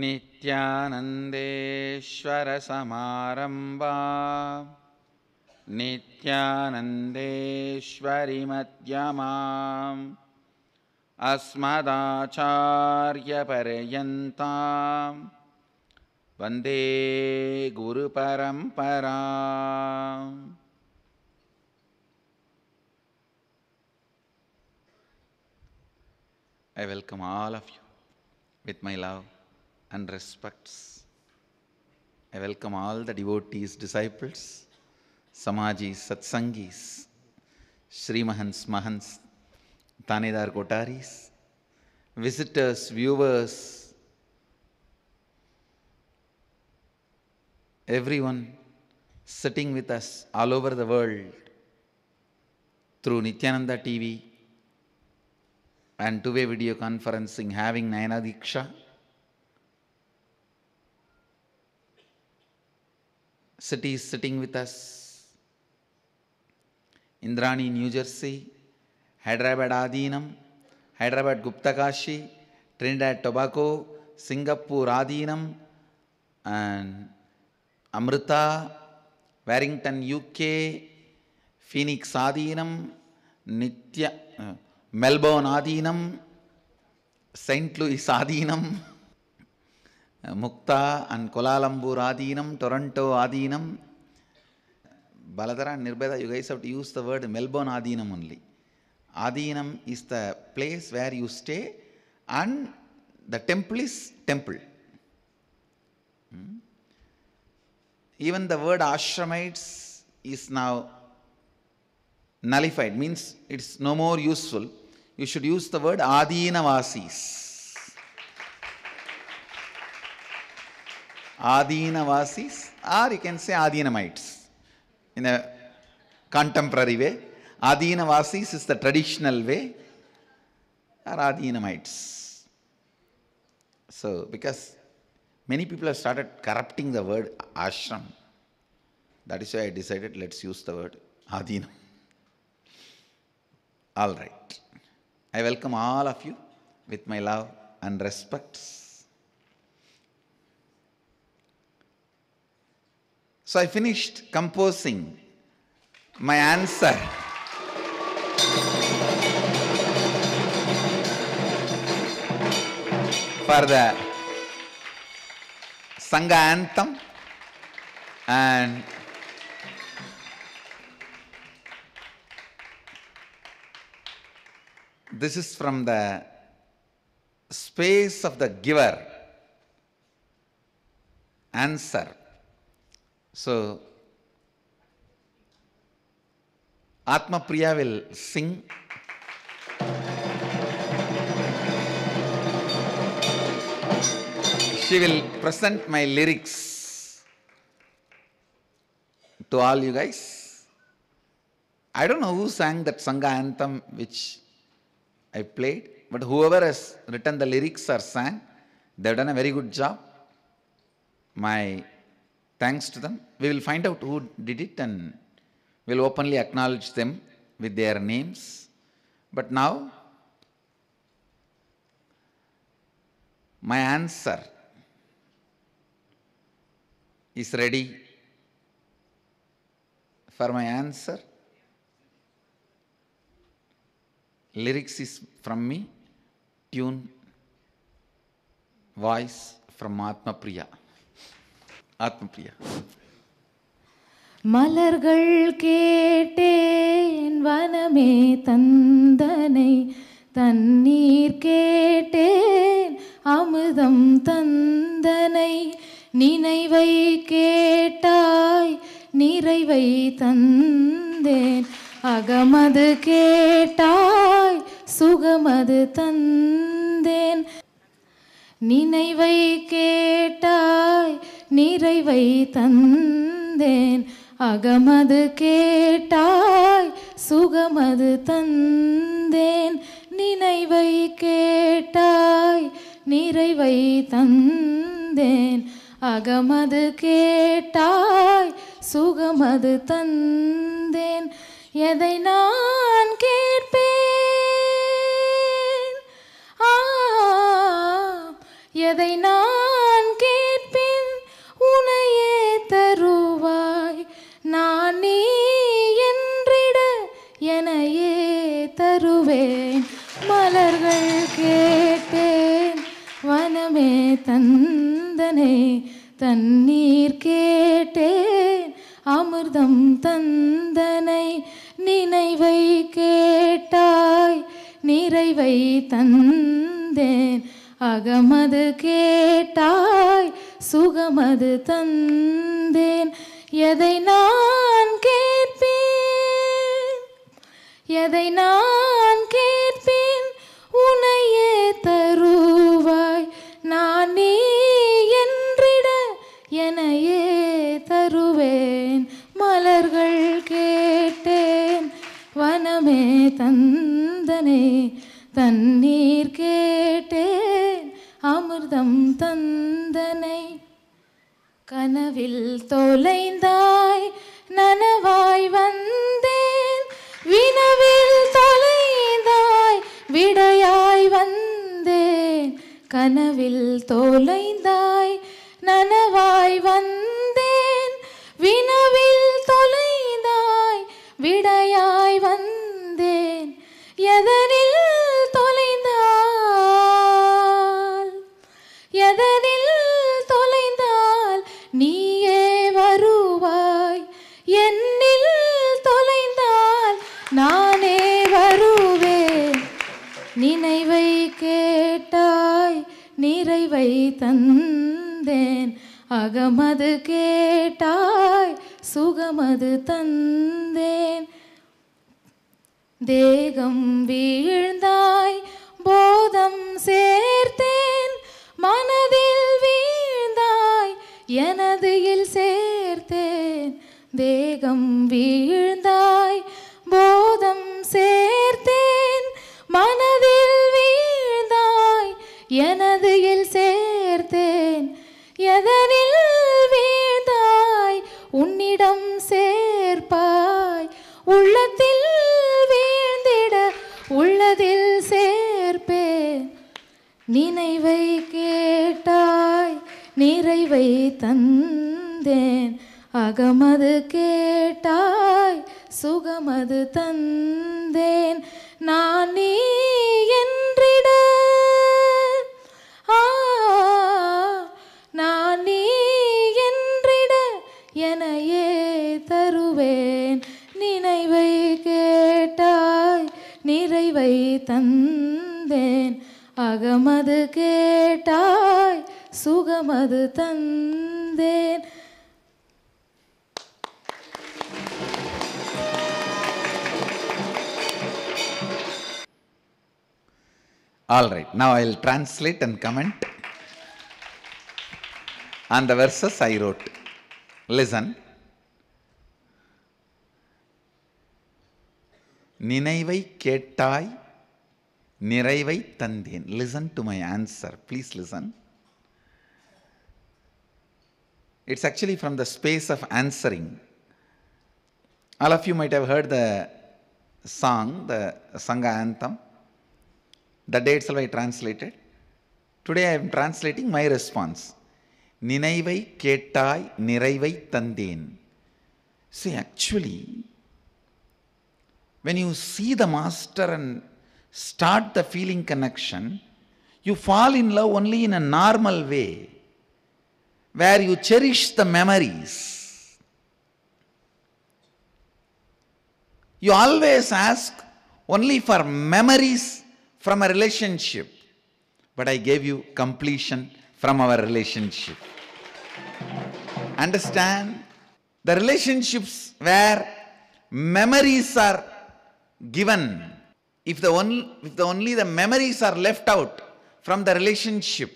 नित्यानन्देश्वरसमारम्भा नित्यानन्देश्वरिमध्यमा अस्मदाचार्यपर्यन्तां वन्दे गुरुपरम्परा I welcome all of you with my love and respects. I welcome all the devotees, disciples, samajis, satsangis, Sri Mahans, Mahans, Tanedar Kotaris, visitors, viewers, everyone sitting with us all over the world through Nityananda TV and two-way video conferencing having Nayana Diksha city is sitting with us. Indrani, New Jersey, Hyderabad Adinam, Hyderabad Guptakashi, Trinidad Tobago, Singapore Adinam, and Amrita, Warrington UK, Phoenix Adinam, Nitya, uh, Melbourne Adinam, St. Louis Adinam. Mukta and Kuala Lumpur Adinam Toronto Adinam Baladara and Nirbeda, you guys have to use the word Melbourne Adinam only. Adinam is the place where you stay, and the temple is temple. Hmm? Even the word ashramites is now nullified, means it's no more useful. You should use the word Adinavasis. Adinavasis or you can say Adinamites in a contemporary way. Adinavasis is the traditional way or Adinamites. So, because many people have started corrupting the word ashram, that is why I decided let's use the word Adinam. All right. I welcome all of you with my love and respects. So I finished composing my answer. for the Sangha anthem and this is from the space of the giver answer so, Atma Priya will sing. She will present my lyrics to all you guys. I don't know who sang that Sangha anthem which I played, but whoever has written the lyrics or sang, they've done a very good job. My thanks to them. We will find out who did it and we'll openly acknowledge them with their names. But now, my answer is ready for my answer. Lyrics is from me, tune, voice from Mahatma Priya. Atmapriya மலர்கள் கேட்டேன் வனமே தந்தனை தண்ணீர் கேட்டேன் அமுதம் தந்தனை நினைவை கேட்டாய் நிறைவை தந்தேன் அகமது கேட்டாய் சுகமது தந்தேன் நினைவை கேட்டாய் நிறைவை தந்தேன் அகமது கேட்டாய் சுகமது தந்தேன் நினைவை கேட்டாய் நிறைவை தந்தேன் அகமது கேட்டாய் சுகமது தந்தேன் எதை நான் கேட்பேன் எதை நான் தந்தனை தண்ணீர் கேட்டே அமிர்தம் தந்தனை நினைவை கேட்டாய் நிறைவை தந்தேன் அகமது கேட்டாய் சுகமது தந்தேன் எதை நான் கேட்பேன் எதை நான் கே தந்தனே தண்ணீர் கேட்டேன் அமிர்தம் தந்தனை கனவில் தொலைந்தாய் நனவாய் வந்தேன் வினவில் தொலைந்தாய் விடையாய் வந்தேன் கனவில் தொலைந்தாய் நனவாய் வந்தேன் அகமது கேட்டாய் சுகமது தந்தேன் தேகம் வீழ்ந்தாய் போதம் சேர்த்தேன் மனதில் வீழ்ந்தாய் எனது சேர்த்தேன் தேகம் வீழ்ந்தாய் நினைவை கேட்டாய் நிறைவை தந்தேன் அகமது கேட்டாய் சுகமது தந்தேன் நான் நீ என்றிட நான் நீ என்றிட எனையே தருவேன் நினைவை கேட்டாய் நிறைவை தந்தேன் அகமது கேட்டாய் சுகமது தந்தேன் all right now I translate and comment on verses I wrote listen நினைவை கேட்டாய் நிறைவை தந்தேன் Listen to my answer, please listen. it's actually from the space of answering. All of you might have heard the song, the Sangha anthem. The date itself I translated. Today I am translating my response. நினைவை கேட்டாய் நிறைவை தந்தேன் see actually when you see the master and start the feeling connection, you fall in love only in a normal way, where you cherish the memories. You always ask only for memories from a relationship, but I gave you completion from our relationship. Understand? The relationships where memories are given if the only if the only the memories are left out from the relationship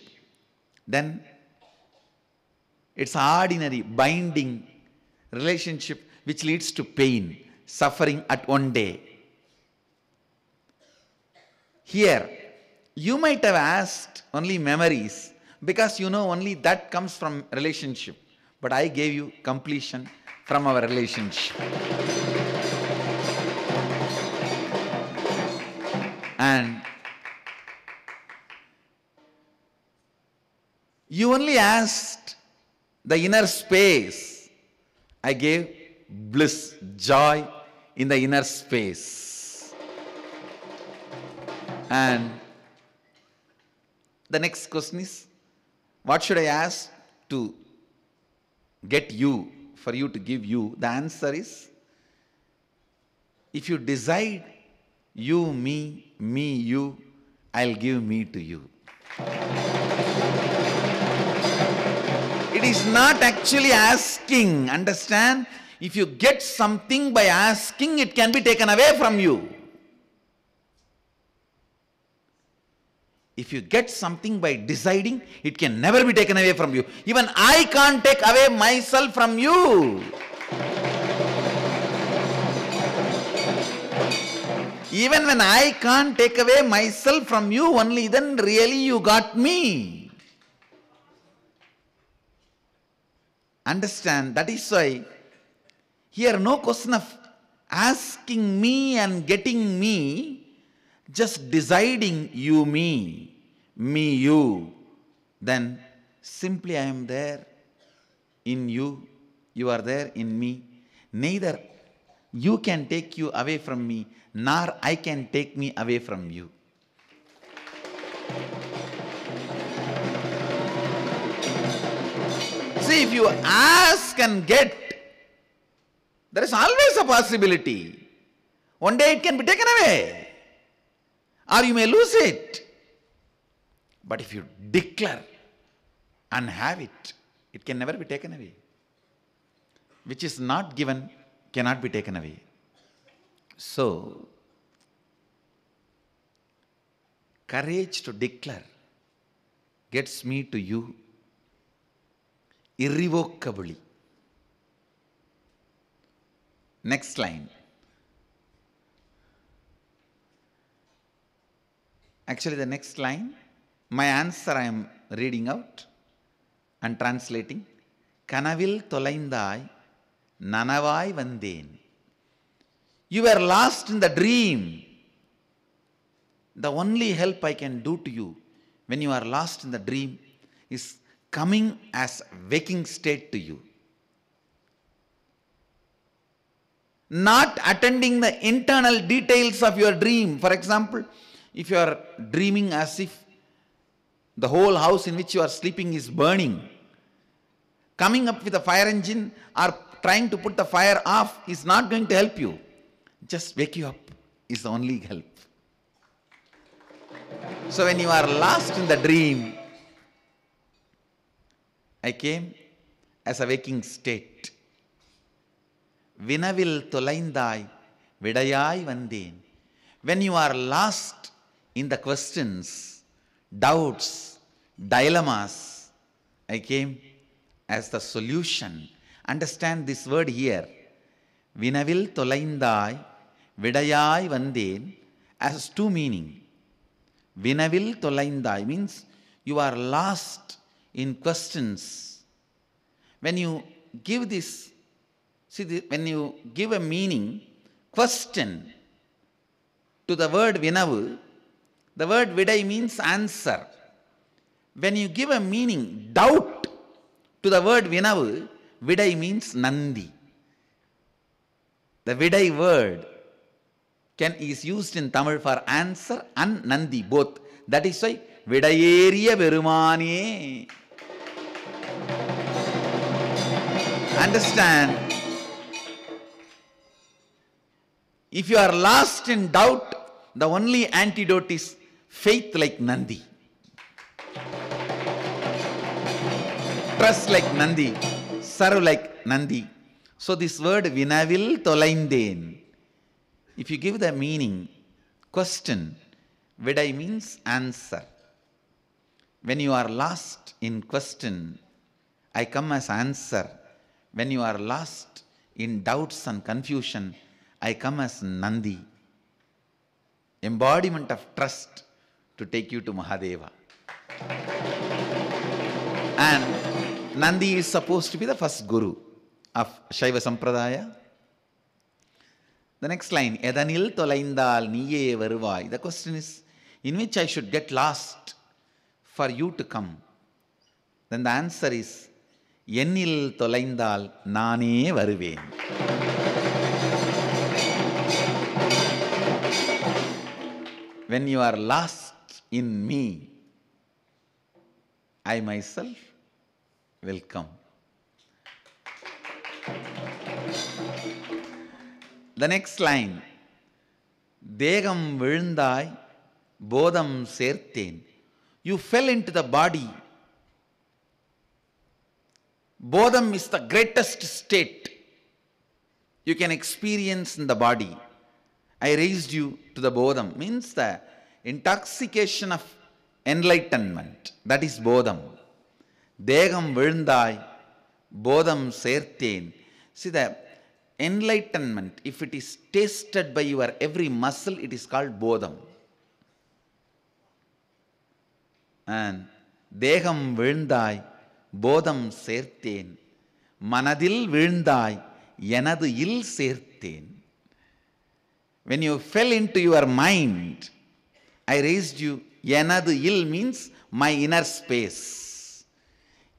then it's ordinary binding relationship which leads to pain suffering at one day here you might have asked only memories because you know only that comes from relationship but i gave you completion from our relationship And you only asked the inner space. I gave bliss, joy in the inner space. And the next question is, what should I ask to get you, for you to give you? The answer is, if you decide you, me, me, you, I'll give me to you. It is not actually asking, understand? If you get something by asking, it can be taken away from you. If you get something by deciding, it can never be taken away from you. Even I can't take away myself from you. Even when I can't take away myself from you, only then really you got me. Understand? That is why here no question of asking me and getting me, just deciding you, me, me, you. Then simply I am there in you, you are there in me. Neither you can take you away from me, nor I can take me away from you. See, if you ask and get, there is always a possibility. One day it can be taken away, or you may lose it. But if you declare and have it, it can never be taken away. Which is not given cannot be taken away. So, courage to declare gets me to you irrevocably. Next line. Actually, the next line, my answer I am reading out and translating. Kanavil தொலைந்தாய் nanavai வந்தேன் you were lost in the dream. The only help I can do to you when you are lost in the dream is coming as waking state to you. Not attending the internal details of your dream. For example, if you are dreaming as if the whole house in which you are sleeping is burning, coming up with a fire engine or trying to put the fire off is not going to help you. Just wake you up is the only help. So when you are lost in the dream, I came as a waking state. Vinavil தொலைந்தாய் விடையாய் வந்தேன் when you are lost in the questions, doubts, dilemmas, I came as the solution. Understand this word here. Vinavil தொலைந்தாய் Vidayai Vandein has two meaning. Vinavil Tolaindai means you are lost in questions. When you give this, see, the, when you give a meaning, question to the word Vinavu, the word Vidai means answer. When you give a meaning, doubt to the word Vinavu, Vidai means Nandi. The Vidai word can is used in Tamil for answer and Nandi both. That is why Vidayeriya Verumani. Understand? If you are lost in doubt, the only antidote is faith like Nandi. Trust like Nandi. Saru like Nandi. So this word vinavil tolaindein. If you give the meaning, question, Vedai means answer. When you are lost in question, I come as answer. When you are lost in doubts and confusion, I come as Nandi, embodiment of trust to take you to Mahadeva. And Nandi is supposed to be the first guru of Shaiva Sampradaya The next line, எதனில் தொலைந்தால் நீயே வருவாய். The question is, in which I should get lost for you to come. Then the answer is, என்னில் தொலைந்தால் நானே வருவேன். When you are lost in me, I myself will come. The next line. Degam vilndai bodham serthen. You fell into the body. Bodham is the greatest state you can experience in the body. I raised you to the bodham. Means the intoxication of enlightenment. That is bodham. Degam vilndai bodham serthen. See the enlightenment, if it is tasted by your every muscle, it is called bodham. And deham vilndai, bodham serthen, manadil vilndai, yanadu il serthen. When you fell into your mind, I raised you, yanadu il means my inner space.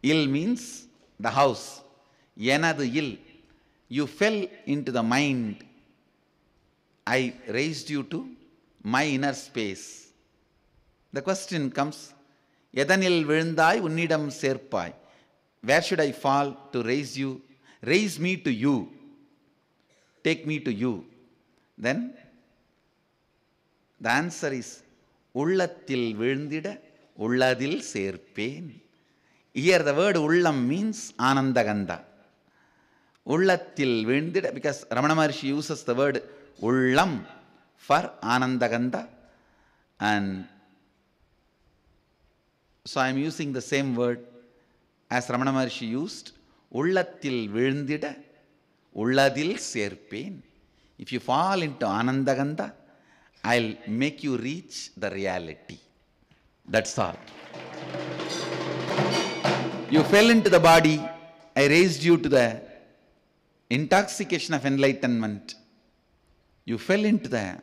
Il means the house. Yanadu il, you fell into the mind. I raised you to my inner space. The question comes, Yadanil Vrindai Unidam Serpai. Where should I fall to raise you? Raise me to you. Take me to you. Then the answer is Ullatil Vrindida Ulladil Serpain. Here the word Ullam means "ananda Anandaganda ullathil vindida because ramana maharishi uses the word ullam for anandaganda and so i am using the same word as ramana maharishi used ullathil vindida ulladil pain. if you fall into anandaganda i'll make you reach the reality that's all you fell into the body i raised you to the intoxication of enlightenment. You fell into the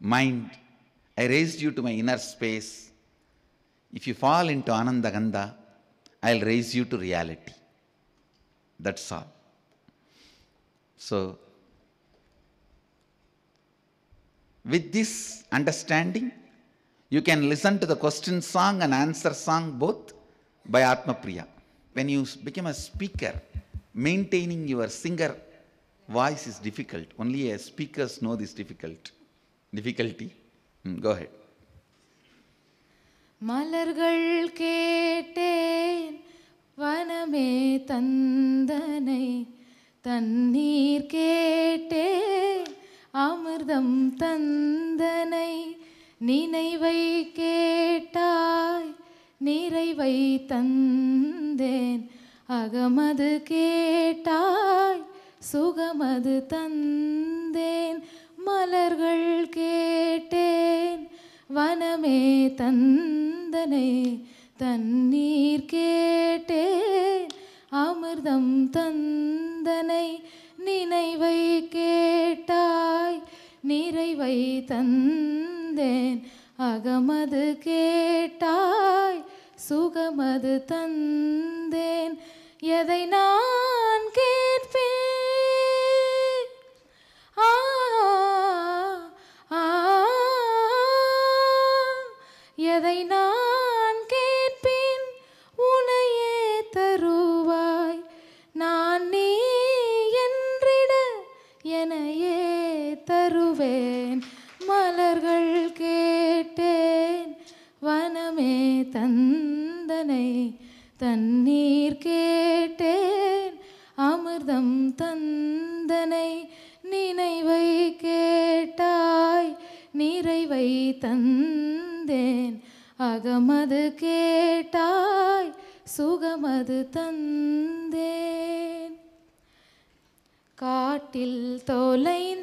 mind. I raised you to my inner space. If you fall into Ananda Ganda, I'll raise you to reality. That's all. So, with this understanding, you can listen to the question song and answer song both by Atma Priya. When you become a speaker, maintaining your singer voice is difficult. Only a speakers know this difficult. Difficulty. Hmm, go ahead. மலர்கள் கேட்டேன் வனமே தந்தனை தண்ணீர் கேட்டே அமிர்தம் தந்தனை நினைவை கேட்டாய் நிறைவை தந்தேன் அகமது கேட்டாய் சுகமது தந்தேன் மலர்கள் கேட்டேன் வனமே தந்தனை தண்ணீர் கேட்டேன் அமிர்தம் தந்தனை நினைவை கேட்டாய் நிறைவை தந்தேன் அகமது கேட்டாய் சுகமது தந்தேன் எதை நான் கேட்பேன் ஆ எதை நான் அகமது கேட்டாய் சுகமது தந்தேன் காட்டில் தொலைந்த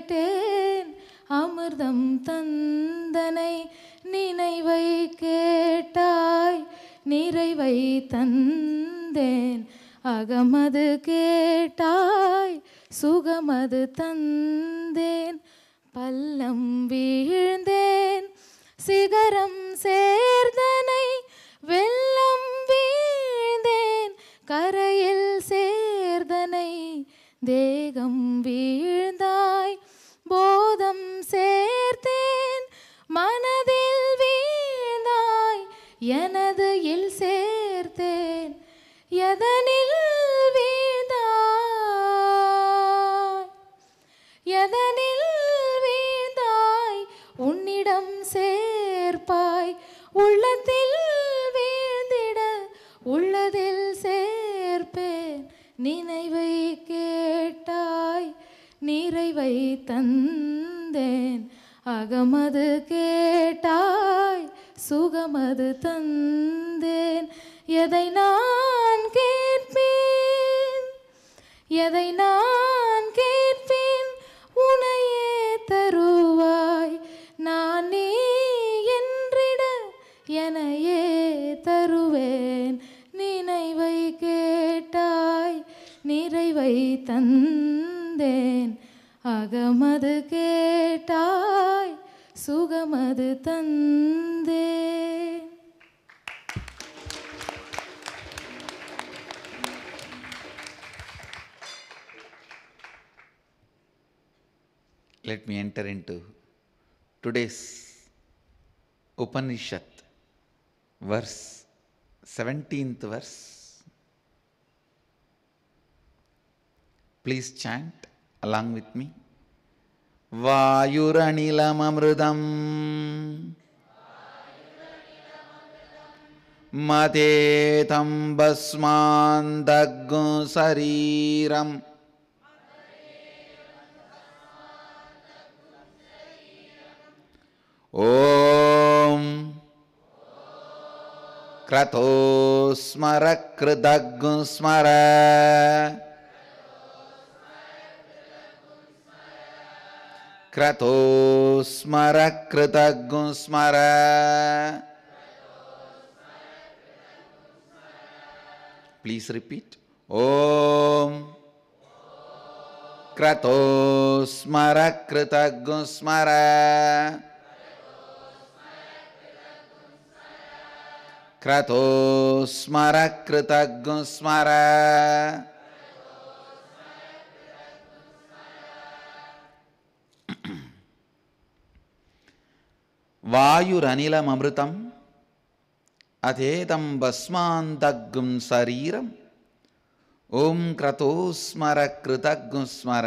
கேட்டேன் அமிர்தம் தந்தனை நினைவை கேட்டாய் நிறைவை தந்தேன் அகமது கேட்டாய் சுகமது தந்தேன் பல்லம் வீழ்ந்தேன் சிகரம் சேர்ந்தனை வெள்ளம் வீழ்ந்தேன் கரையில் சேர்ந்தனை தேகம் வீழ்ந்த அறிவை தந்தேன் அகமது கேட்டாய் சுகமது தந்தேன் எதை நான் கேட்பேன் எதை நான் கேட்பேன் உனையே தருவாய் நான் என்றிட எனையே தருவேன் நினைவை கேட்டாய் நிறைவை தந்தேன் அகமது கேட்டாய் சுகமது let me enter into today's Upanishad, verse 17th verse. Please chant along me. With me मतेतं मतेतम्बस्मान्दु शरीरम् ॐ क्रतो स्मर कृदग् स्मर क्रतो स्मर कृतज्ञ स्मर प्लीज रिपीट् ॐ क्रतो स्मर क्रतो स्मर कृतज्ञ स्मर வாயுரனிலம் அமிர்தம் அதேதம் பஸ்மாந்தகும் சரீரம் ஓம் கிரதோஸ்மர கிருதகுஸ்மர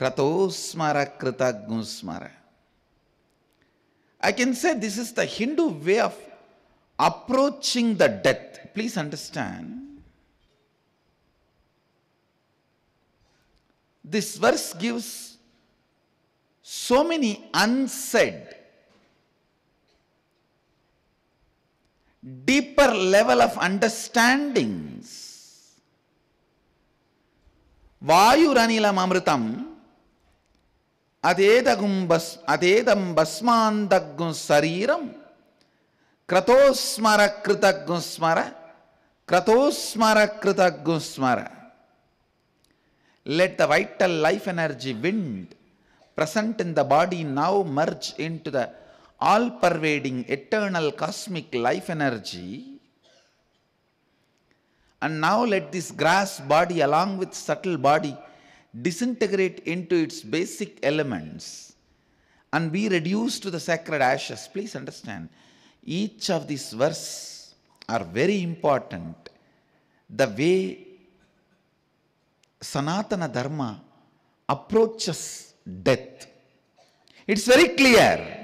கிரதோஸ்மர கிருதகுஸ்மர I can say this is the Hindu way of approaching the death. Please understand. This verse gives so many unsaid deeper level of understandings. వాయురనిలం అమృతం అదేదగుం బస్ అదేదం భస్మాంతగ్గు శరీరం క్రతోస్మర కృతగ్గు స్మర క్రతోస్మర కృతగ్గు స్మర let the vital life energy wind present in the body now merge into the all pervading eternal cosmic life energy. And now let this grass body, along with subtle body, disintegrate into its basic elements and be reduced to the sacred ashes. Please understand, each of these verses are very important. The way Sanatana Dharma approaches death. It's very clear.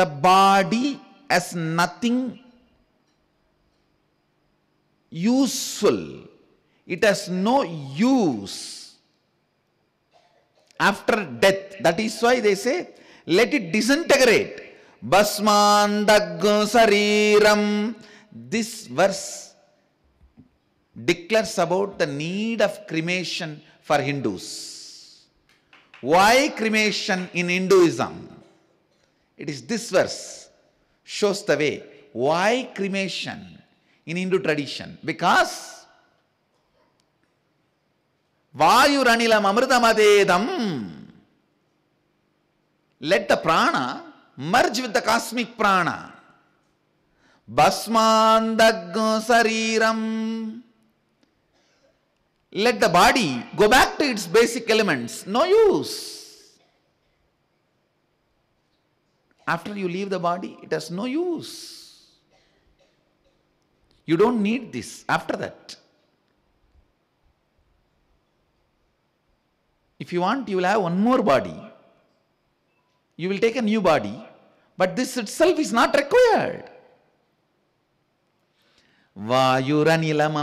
the body as nothing useful. It has no use after death. That is why they say, let it disintegrate. Basmandaggu sariram. This verse declares about the need of cremation for Hindus. Why cremation in Hinduism? It is this verse shows the way. Why cremation in Hindu tradition? Because Vayuranilam Amritamadedam. Let the prana merge with the cosmic prana. Basmandaggo Sariram. Let the body go back to its basic elements. No use. After you leave the body, it has no use. You don't need this after that. If you want, you will have one more body. You will take a new body, but this itself is not required. வாயுரநிலம்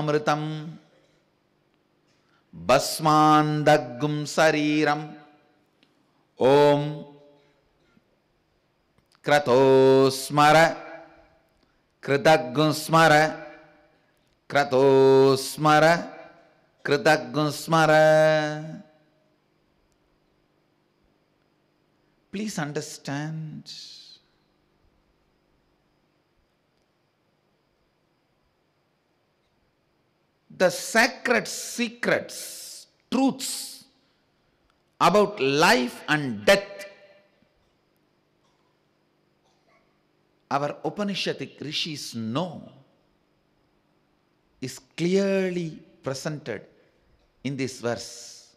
basman dagum sariram, Om. Kratos Krata Kratosmara Kratagunsmara Kratosmara Kratagunsmara Please understand the sacred secrets, truths about life and death our Upanishadic rishis know is clearly presented in this verse.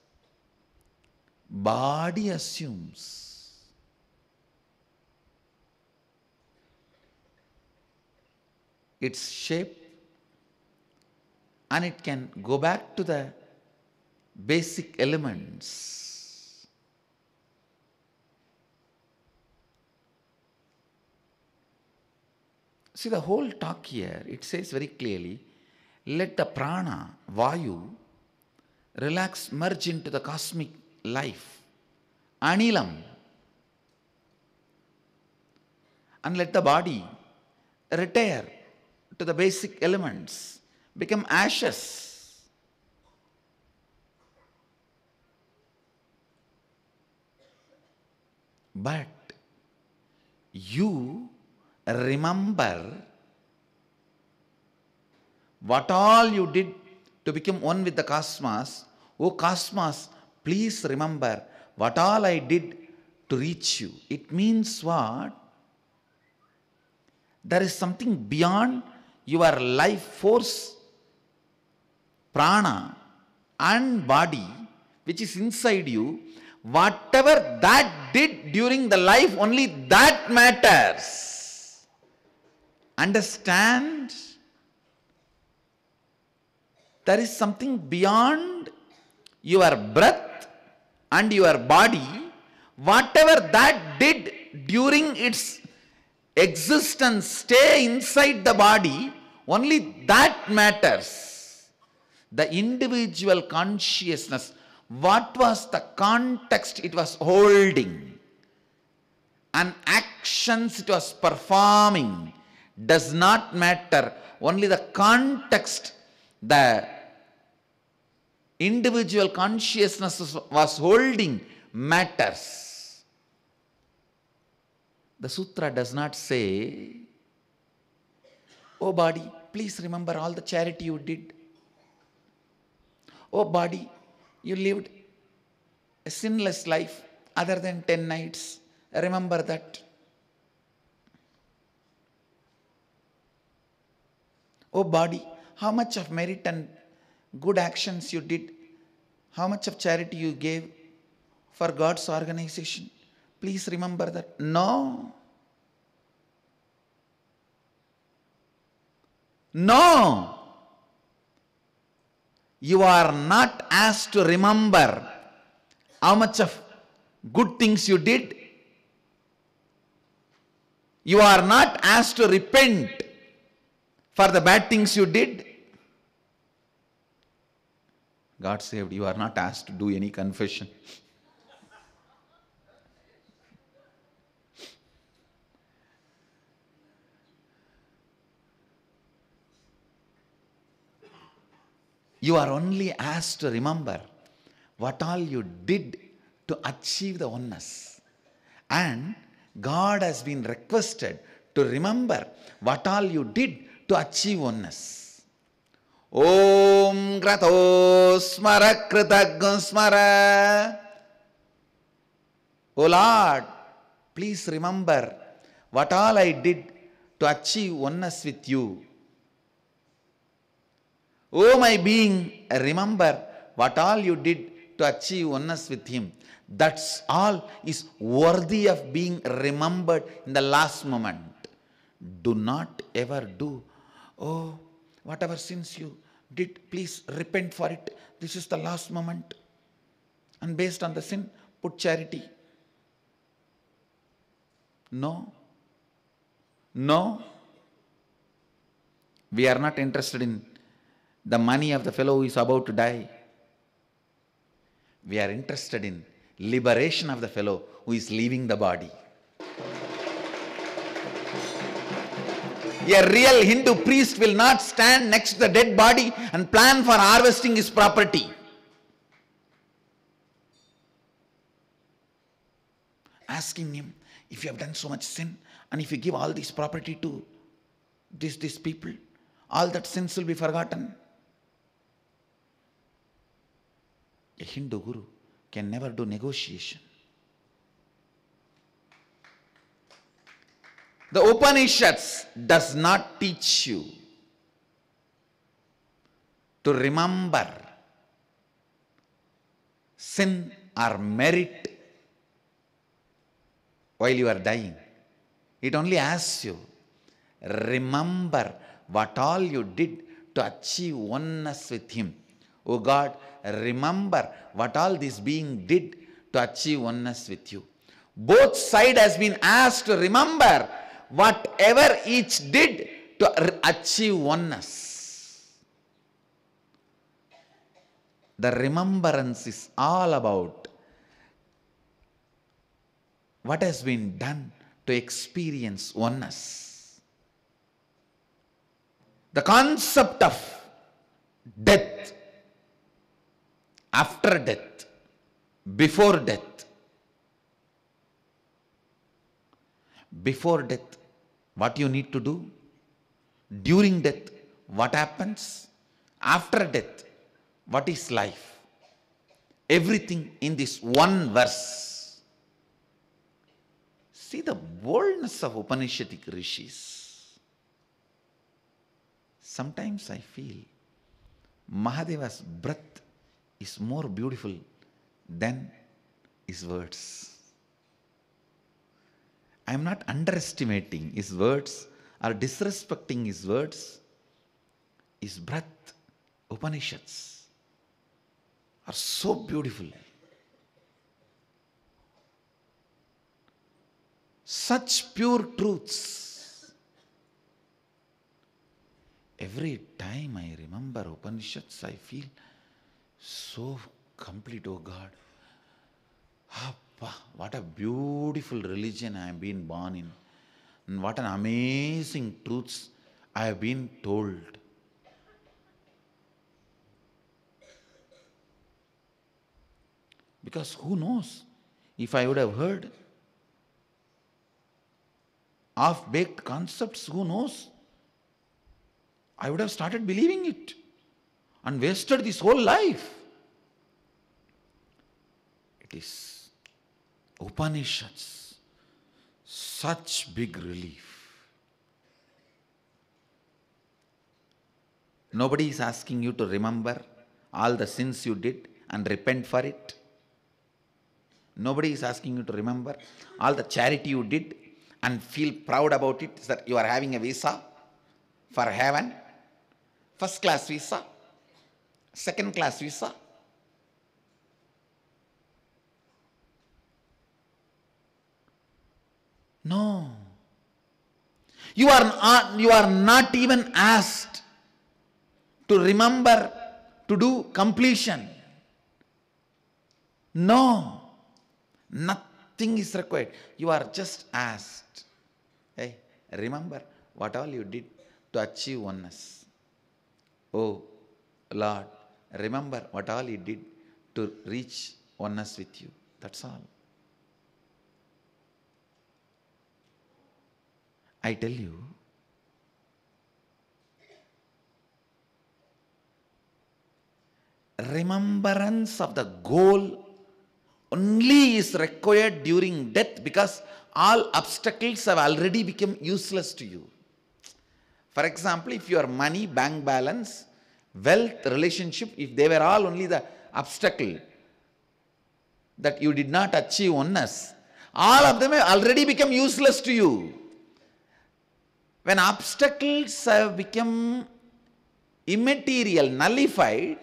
Body assumes its shape and it can go back to the basic elements. See, the whole talk here, it says very clearly let the prana, vayu, relax, merge into the cosmic life, anilam, and let the body retire to the basic elements, become ashes. But you remember what all you did to become one with the cosmos. Oh, cosmos, please remember what all I did to reach you. It means what? There is something beyond your life force, prana, and body, which is inside you. Whatever that did during the life, only that matters understand there is something beyond your breath and your body, whatever that did during its existence, stay inside the body, only that matters. The individual consciousness, what was the context it was holding, and actions it was performing, does not matter. Only the context, the individual consciousness was holding matters. The sutra does not say, Oh body, please remember all the charity you did. Oh body, you lived a sinless life other than 10 nights. Remember that. Oh, body, how much of merit and good actions you did, how much of charity you gave for God's organization. Please remember that. No. No. You are not asked to remember how much of good things you did. You are not asked to repent for the bad things you did? God saved, you are not asked to do any confession. you are only asked to remember what all you did to achieve the oneness. And God has been requested to remember what all you did to achieve oneness. Om Grato Smara Kritagun Smara. O Lord, please remember what all I did to achieve oneness with you. O oh my being, remember what all you did to achieve oneness with him. That's all is worthy of being remembered in the last moment. Do not ever do Oh, whatever sins you did, please repent for it. This is the last moment. And based on the sin, put charity. No. No. We are not interested in the money of the fellow who is about to die. We are interested in liberation of the fellow who is leaving the body. A real Hindu priest will not stand next to the dead body and plan for harvesting his property. Asking him, if you have done so much sin and if you give all this property to these, these people, all that sins will be forgotten. A Hindu guru can never do negotiation. The Upanishads does not teach you to remember sin or merit while you are dying. It only asks you, remember what all you did to achieve oneness with Him. O oh God, remember what all this being did to achieve oneness with you. Both side has been asked to remember whatever each did to achieve oneness. The remembrance is all about what has been done to experience oneness. The concept of death, after death, before death, before death what you need to do, during death, what happens, after death, what is life. Everything in this one verse. See the boldness of Upanishadic rishis. Sometimes I feel Mahadeva's breath is more beautiful than his words. I am not underestimating his words or disrespecting his words. His breath, Upanishads, are so beautiful. Such pure truths. Every time I remember Upanishads, I feel so complete, oh God. Ah, Wow, what a beautiful religion I have been born in. And what an amazing truths I have been told. Because who knows if I would have heard half baked concepts, who knows? I would have started believing it and wasted this whole life. It is Upanishads. Such big relief. Nobody is asking you to remember all the sins you did and repent for it. Nobody is asking you to remember all the charity you did and feel proud about it that you are having a visa for heaven. First class visa, second class visa, No. You are, not, you are not even asked to remember to do completion. No. Nothing is required. You are just asked. Hey, remember what all you did to achieve oneness. Oh Lord, remember what all you did to reach oneness with you. That's all. I tell you, remembrance of the goal only is required during death because all obstacles have already become useless to you. For example, if your money, bank balance, wealth, relationship, if they were all only the obstacle that you did not achieve oneness, all of them have already become useless to you. When obstacles have become immaterial, nullified,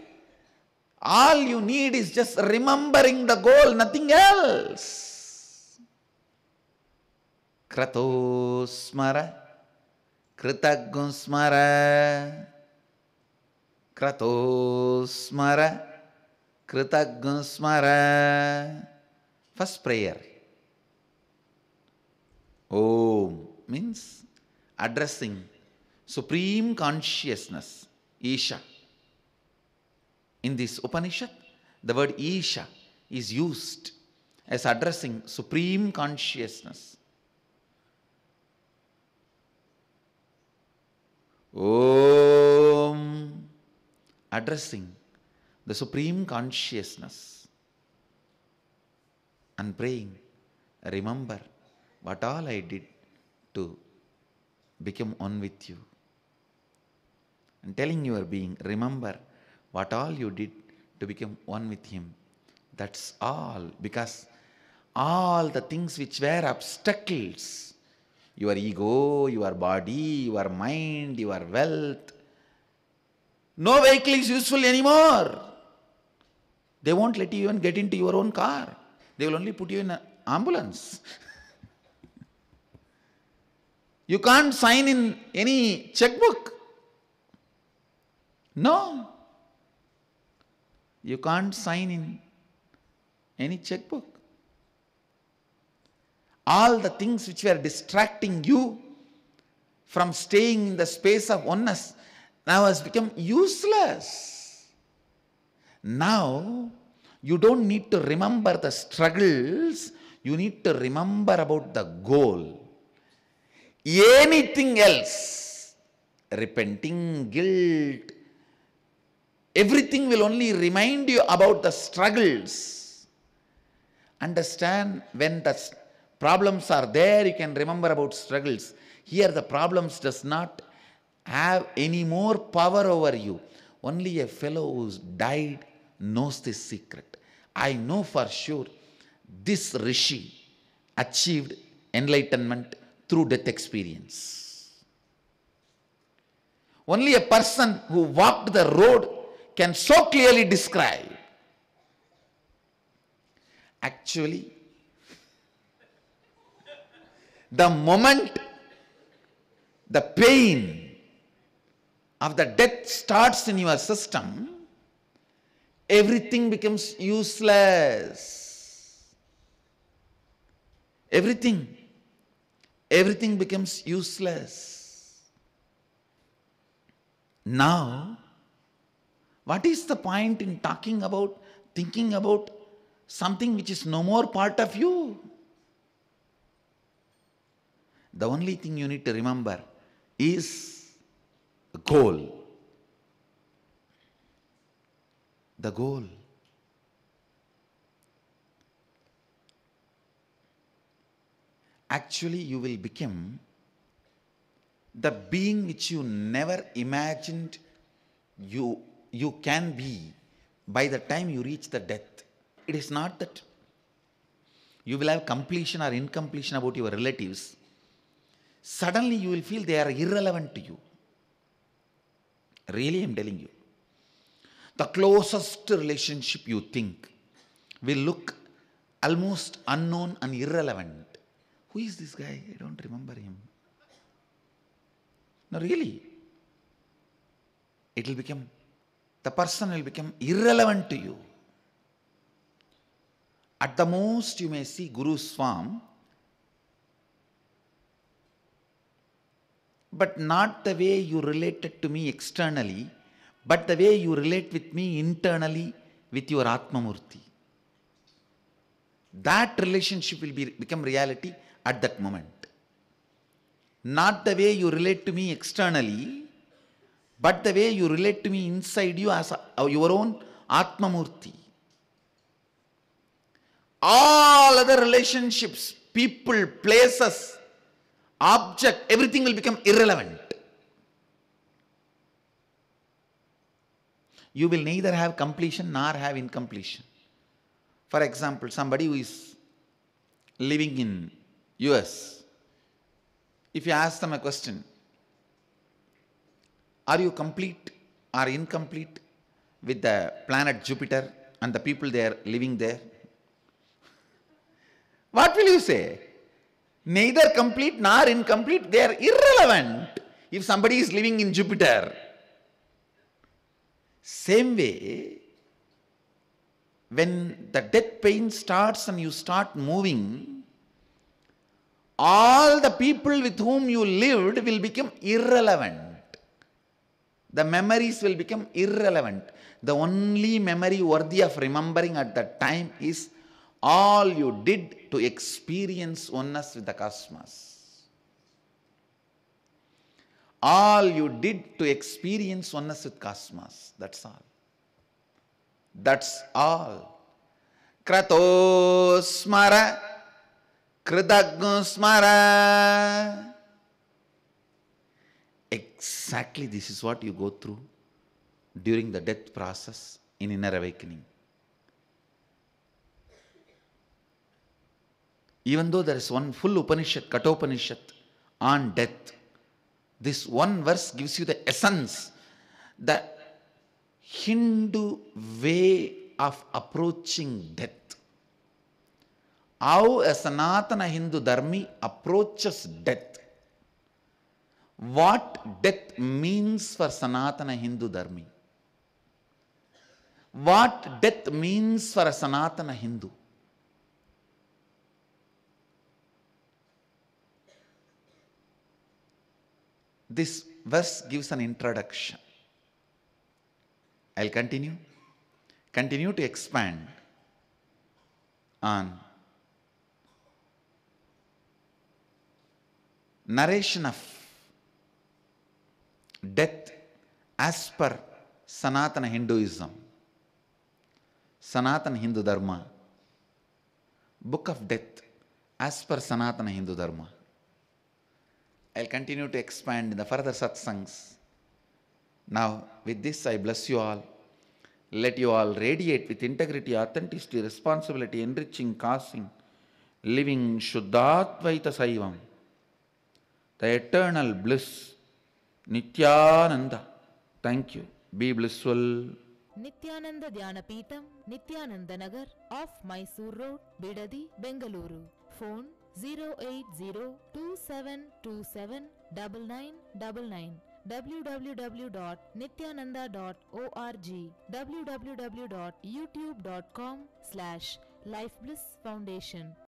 all you need is just remembering the goal, nothing else. Kratosmara, Kritagusmara, Kratosmara, Gunsmara. First prayer. Om means addressing supreme consciousness, Isha. In this Upanishad, the word Isha is used as addressing supreme consciousness. Om, addressing the supreme consciousness and praying, remember what all I did to become one with you. And telling your being, remember what all you did to become one with Him. That's all. Because all the things which were obstacles your ego, your body, your mind, your wealth no vehicle is useful anymore. They won't let you even get into your own car. They will only put you in an ambulance. You can't sign in any checkbook. No. You can't sign in any checkbook. All the things which were distracting you from staying in the space of oneness now has become useless. Now you don't need to remember the struggles, you need to remember about the goal anything else, repenting, guilt, everything will only remind you about the struggles. Understand when the problems are there, you can remember about struggles. Here the problems does not have any more power over you. Only a fellow who's died knows this secret. I know for sure this rishi achieved enlightenment through death experience. Only a person who walked the road can so clearly describe. Actually, the moment the pain of the death starts in your system, everything becomes useless. Everything everything becomes useless. Now, what is the point in talking about, thinking about something which is no more part of you? The only thing you need to remember is the goal. The goal. actually you will become the being which you never imagined you, you can be by the time you reach the death. It is not that you will have completion or incompletion about your relatives. Suddenly you will feel they are irrelevant to you. Really, I'm telling you. The closest relationship you think will look almost unknown and irrelevant who is this guy? I don't remember him. No, really. It will become, the person will become irrelevant to you. At the most, you may see Guru Swam, but not the way you related to me externally, but the way you relate with me internally with your Atma Murti. That relationship will be, become reality at that moment. Not the way you relate to me externally, but the way you relate to me inside you as your own Atma Murti. All other relationships, people, places, object, everything will become irrelevant. You will neither have completion nor have incompletion. For example, somebody who is living in US, if you ask them a question, are you complete or incomplete with the planet Jupiter and the people there living there? What will you say? Neither complete nor incomplete, they are irrelevant if somebody is living in Jupiter. Same way, when the death pain starts and you start moving, all the people with whom you lived will become irrelevant. The memories will become irrelevant. The only memory worthy of remembering at that time is all you did to experience oneness with the cosmos. All you did to experience oneness with cosmos. That's all. That's all. Kratosmara. Kridagusmara. Exactly this is what you go through during the death process in inner awakening. Even though there is one full Upanishad, Katopanishad, on death, this one verse gives you the essence, the Hindu way of approaching death how a Sanatana Hindu Dharmi approaches death. What death means for Sanatana Hindu Dharmi. What death means for a Sanatana Hindu. This verse gives an introduction. I'll continue. Continue to expand on narration of death as per Sanatana Hinduism, Sanatana Hindu Dharma, Book of Death as per Sanatana Hindu Dharma. I'll continue to expand in the further satsangs. Now, with this, I bless you all. Let you all radiate with integrity, authenticity, responsibility, enriching, causing, living Shuddhatvaita Saivam. the eternal bliss. Nityananda. Thank you. Be blissful. Nithyananda Dhyanapeetam Nithyananda Nagar off Mysore Road Bidadi Bengaluru phone zero eight zero two seven two seven double nine double nine W W W dot Nithyananda dot O R G W W W dot YouTube dot com slash Life Bliss foundation